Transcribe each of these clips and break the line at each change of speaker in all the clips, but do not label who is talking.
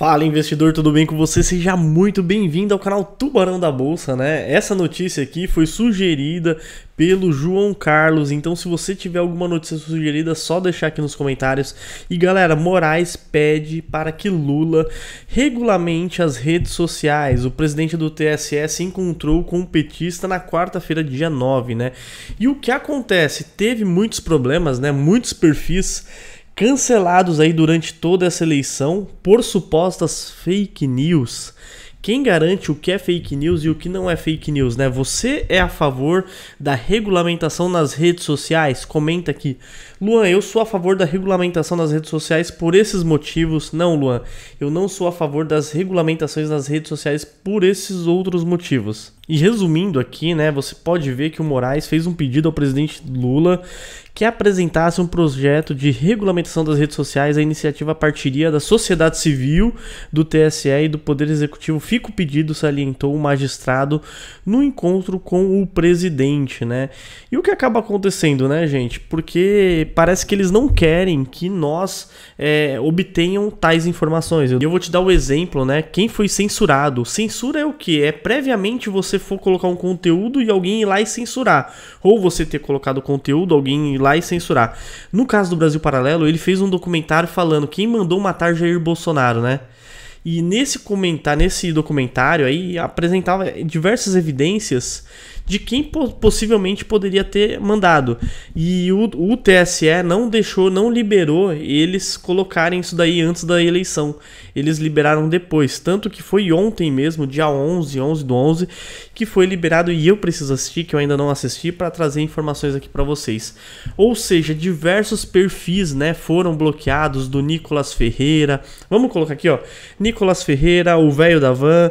Fala investidor, tudo bem com você? Seja muito bem-vindo ao canal Tubarão da Bolsa, né? Essa notícia aqui foi sugerida pelo João Carlos. Então, se você tiver alguma notícia sugerida, só deixar aqui nos comentários. E galera, Moraes pede para que Lula regulamente as redes sociais. O presidente do TSE encontrou com o petista na quarta-feira, dia 9, né? E o que acontece? Teve muitos problemas, né? Muitos perfis cancelados aí durante toda essa eleição por supostas fake news. Quem garante o que é fake news e o que não é fake news, né? Você é a favor da regulamentação nas redes sociais? Comenta aqui. Luan, eu sou a favor da regulamentação nas redes sociais por esses motivos. Não, Luan, eu não sou a favor das regulamentações nas redes sociais por esses outros motivos. E resumindo aqui, né, você pode ver que o Moraes fez um pedido ao presidente Lula que apresentasse um projeto de regulamentação das redes sociais. A iniciativa partiria da sociedade civil, do TSE e do Poder Executivo. Fica o pedido, salientou o magistrado no encontro com o presidente, né? E o que acaba acontecendo, né, gente? Porque parece que eles não querem que nós é, obtenham tais informações. Eu vou te dar o um exemplo, né? Quem foi censurado? Censura é o que? É previamente você for colocar um conteúdo e alguém ir lá e censurar. Ou você ter colocado conteúdo, alguém ir lá e censurar. No caso do Brasil Paralelo, ele fez um documentário falando quem mandou matar Jair Bolsonaro, né? E nesse comentário, nesse documentário aí apresentava diversas evidências de quem possivelmente poderia ter mandado. E o, o TSE não deixou, não liberou eles colocarem isso daí antes da eleição. Eles liberaram depois. Tanto que foi ontem mesmo, dia 11, 11 do 11, que foi liberado e eu preciso assistir, que eu ainda não assisti, para trazer informações aqui para vocês. Ou seja, diversos perfis né, foram bloqueados do Nicolas Ferreira. Vamos colocar aqui, ó. Nicolas Ferreira, o velho da van,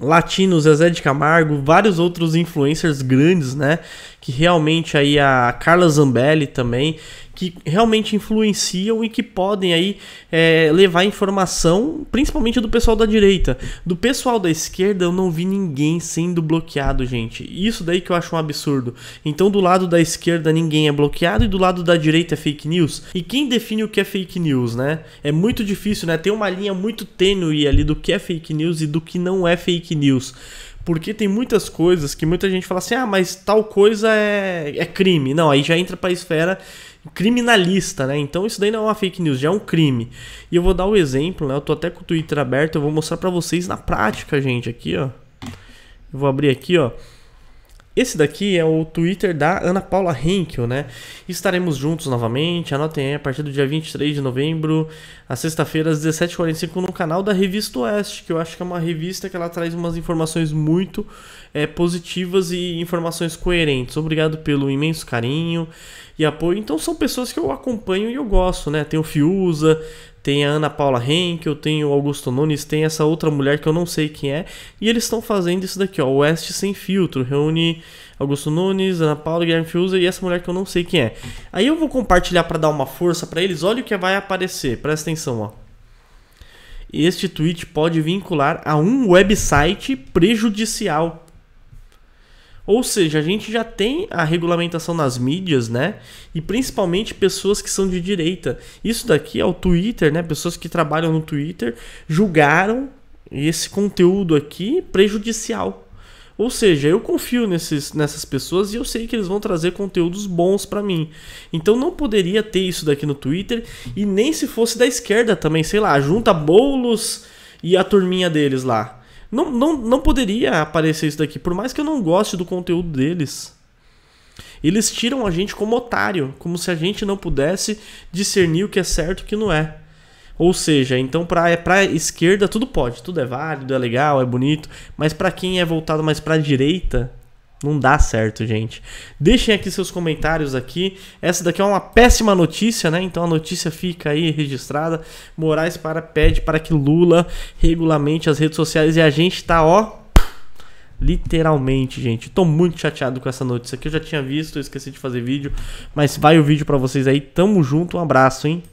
Latino, Zezé de Camargo, vários outros influencers grandes, né? Que realmente aí a Carla Zambelli também, que realmente influenciam e que podem aí é, levar informação, principalmente do pessoal da direita. Do pessoal da esquerda eu não vi ninguém sendo bloqueado, gente. Isso daí que eu acho um absurdo. Então do lado da esquerda ninguém é bloqueado e do lado da direita é fake news. E quem define o que é fake news, né? É muito difícil, né? Tem uma linha muito tênue ali do que é fake news e do que não é fake news. Porque tem muitas coisas que muita gente fala assim: ah, mas tal coisa é, é crime. Não, aí já entra para a esfera criminalista, né? Então isso daí não é uma fake news, já é um crime. E eu vou dar o um exemplo, né? Eu tô até com o Twitter aberto, eu vou mostrar para vocês na prática, gente, aqui, ó. Eu vou abrir aqui, ó. Esse daqui é o Twitter da Ana Paula Henkel, né? Estaremos juntos novamente, anotem aí, a partir do dia 23 de novembro, às sexta-feira, às 17h45, no canal da Revista Oeste, que eu acho que é uma revista que ela traz umas informações muito é, positivas e informações coerentes. Obrigado pelo imenso carinho e apoio. Então são pessoas que eu acompanho e eu gosto, né? Tem o Fiuza, tem a Ana Paula Henke, eu tenho o Augusto Nunes, tem essa outra mulher que eu não sei quem é, e eles estão fazendo isso daqui, ó, o West Sem Filtro, reúne Augusto Nunes, Ana Paula, Guilherme Fiuza e essa mulher que eu não sei quem é. Aí eu vou compartilhar para dar uma força para eles, olha o que vai aparecer, presta atenção, ó. Este tweet pode vincular a um website prejudicial ou seja, a gente já tem a regulamentação nas mídias, né? E principalmente pessoas que são de direita. Isso daqui é o Twitter, né? Pessoas que trabalham no Twitter julgaram esse conteúdo aqui prejudicial. Ou seja, eu confio nesses, nessas pessoas e eu sei que eles vão trazer conteúdos bons para mim. Então não poderia ter isso daqui no Twitter e nem se fosse da esquerda também, sei lá, junta bolos e a turminha deles lá. Não, não, não poderia aparecer isso daqui, por mais que eu não goste do conteúdo deles. Eles tiram a gente como otário, como se a gente não pudesse discernir o que é certo e o que não é. Ou seja, então para é para esquerda tudo pode, tudo é válido, é legal, é bonito, mas para quem é voltado mais para a direita, não dá certo, gente. Deixem aqui seus comentários aqui. Essa daqui é uma péssima notícia, né? Então a notícia fica aí registrada. Moraes para pede para que Lula regulamente as redes sociais e a gente tá, ó, Literalmente, gente. Tô muito chateado com essa notícia aqui. Eu já tinha visto, eu esqueci de fazer vídeo. Mas vai o vídeo para vocês aí. Tamo junto, um abraço, hein?